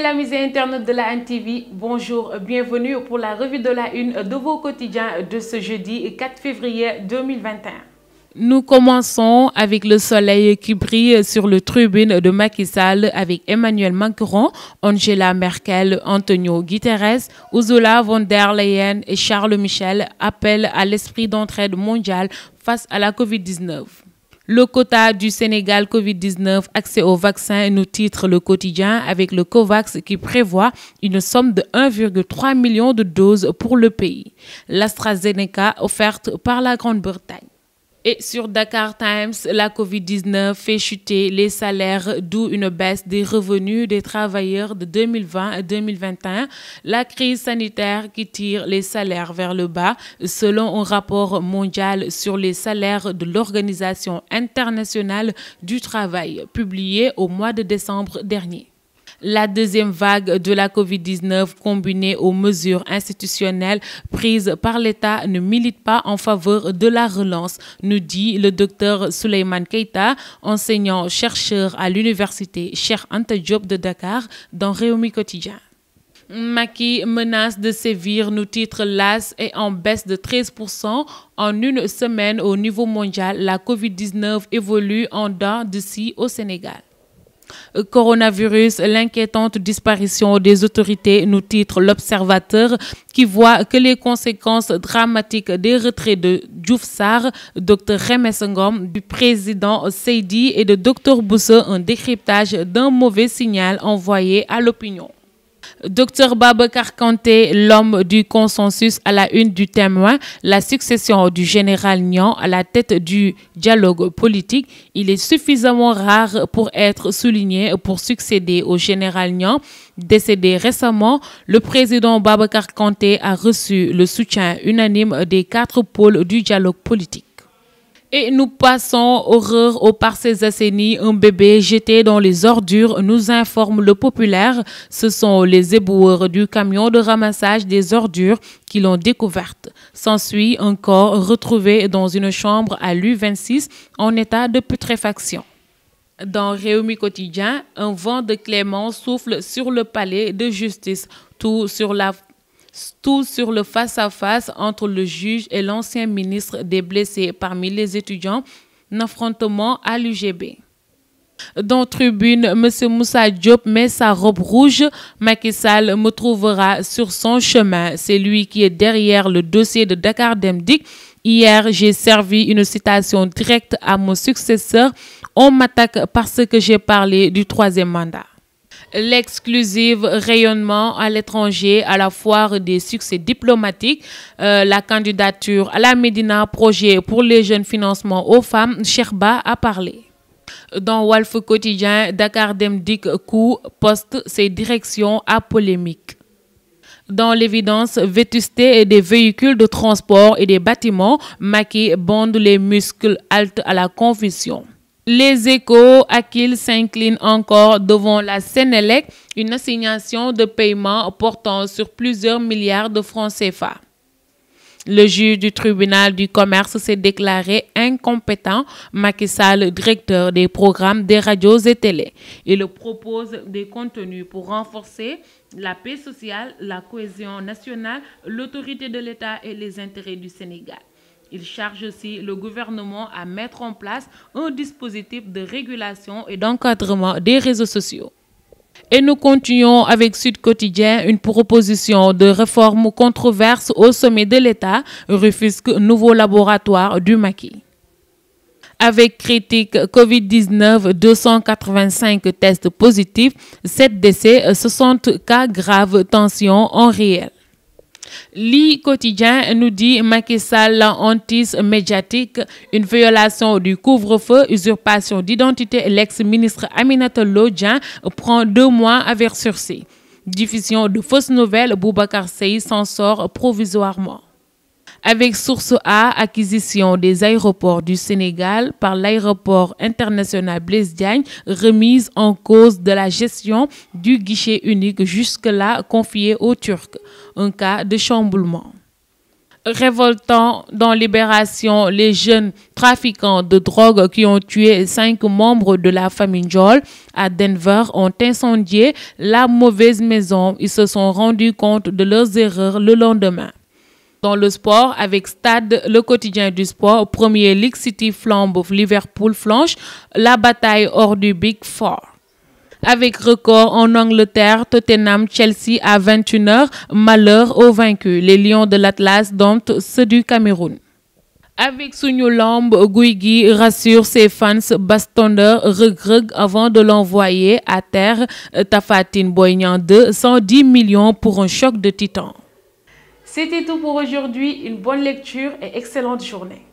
la misée interne de la NTV, bonjour, bienvenue pour la revue de la une de vos quotidiens de ce jeudi 4 février 2021. Nous commençons avec le soleil qui brille sur le tribune de Macky Sall avec Emmanuel Macron, Angela Merkel, Antonio Guterres, Ursula von der Leyen et Charles Michel Appel à l'esprit d'entraide mondiale face à la COVID-19. Le quota du Sénégal Covid-19 accès au vaccin nous titre le quotidien avec le COVAX qui prévoit une somme de 1,3 million de doses pour le pays. L'AstraZeneca offerte par la Grande-Bretagne. Et sur Dakar Times, la COVID-19 fait chuter les salaires, d'où une baisse des revenus des travailleurs de 2020 à 2021. La crise sanitaire qui tire les salaires vers le bas, selon un rapport mondial sur les salaires de l'Organisation internationale du travail, publié au mois de décembre dernier. La deuxième vague de la COVID-19 combinée aux mesures institutionnelles prises par l'État ne milite pas en faveur de la relance, nous dit le docteur Suleiman Keita, enseignant-chercheur à l'université Cher Anta Diop de Dakar dans Réumi Quotidien. Maki menace de sévir, nous titre l'AS et en baisse de 13%. En une semaine au niveau mondial, la COVID-19 évolue en dents de scie au Sénégal. Euh, coronavirus, l'inquiétante disparition des autorités, nous titre l'observateur, qui voit que les conséquences dramatiques des retraits de Djouf Dr Remes du président Seydi et de Dr Bousse, un décryptage d'un mauvais signal envoyé à l'opinion. Docteur Babacar Kanté, l'homme du consensus à la une du témoin, la succession du général Nian à la tête du dialogue politique, il est suffisamment rare pour être souligné pour succéder au général Nian. Décédé récemment, le président Babacar Kanté a reçu le soutien unanime des quatre pôles du dialogue politique. Et nous passons horreur au par ses assainies. Un bébé jeté dans les ordures nous informe le populaire. Ce sont les éboueurs du camion de ramassage des ordures qui l'ont découverte. S'ensuit un corps retrouvé dans une chambre à l'U26 en état de putréfaction. Dans Réumi Quotidien, un vent de clément souffle sur le palais de justice, tout sur la tout sur le face-à-face entre le juge et l'ancien ministre des blessés parmi les étudiants, un affrontement à l'UGB. Dans Tribune, M. Moussa Diop met sa robe rouge. Macky Sall me trouvera sur son chemin. C'est lui qui est derrière le dossier de Dakar Demdik. Hier, j'ai servi une citation directe à mon successeur. On m'attaque parce que j'ai parlé du troisième mandat l'exclusive rayonnement à l'étranger à la foire des succès diplomatiques, euh, la candidature à la Médina projet pour les jeunes financements aux femmes, Sherba a parlé. Dans Wolf Quotidien, Dakar Demdik Kou poste ses directions à polémique dans l'évidence vétusté des véhicules de transport et des bâtiments, Maki bande les muscles halte à la confusion. Les échos, à qu'il s'incline encore devant la Sénélec, une assignation de paiement portant sur plusieurs milliards de francs CFA. Le juge du tribunal du commerce s'est déclaré incompétent, Macky Sall, directeur des programmes des radios et télé. Il propose des contenus pour renforcer la paix sociale, la cohésion nationale, l'autorité de l'État et les intérêts du Sénégal. Il charge aussi le gouvernement à mettre en place un dispositif de régulation et d'encadrement des réseaux sociaux. Et nous continuons avec Sud Quotidien, une proposition de réforme controverse au sommet de l'État, refusque nouveau laboratoire du maquis avec critique COVID-19, 285 tests positifs, 7 décès, 60 cas graves, tensions en réel. Le quotidien nous dit Macky Sall médiatique, une violation du couvre-feu, usurpation d'identité. L'ex-ministre Aminata Lodjan prend deux mois à verre Diffusion de fausses nouvelles, Boubacar s'en sort provisoirement avec source A, acquisition des aéroports du Sénégal par l'aéroport international Blaise Diagne, remise en cause de la gestion du guichet unique jusque-là confié aux Turcs, un cas de chamboulement révoltant dans Libération les jeunes trafiquants de drogue qui ont tué cinq membres de la famille Jol à Denver ont incendié la mauvaise maison. Ils se sont rendus compte de leurs erreurs le lendemain. Dans le sport, avec Stade, le quotidien du sport, Premier League City flambe, Liverpool flanche, la bataille hors du Big Four. Avec record en Angleterre, Tottenham, Chelsea à 21h, malheur aux vaincus. Les Lions de l'Atlas domptent ceux du Cameroun. Avec Souniolambe, Lamb, Guigui rassure ses fans Bastonner, regreg avant de l'envoyer à terre. Tafatine Boignan 2, 110 millions pour un choc de titans. C'était tout pour aujourd'hui. Une bonne lecture et excellente journée.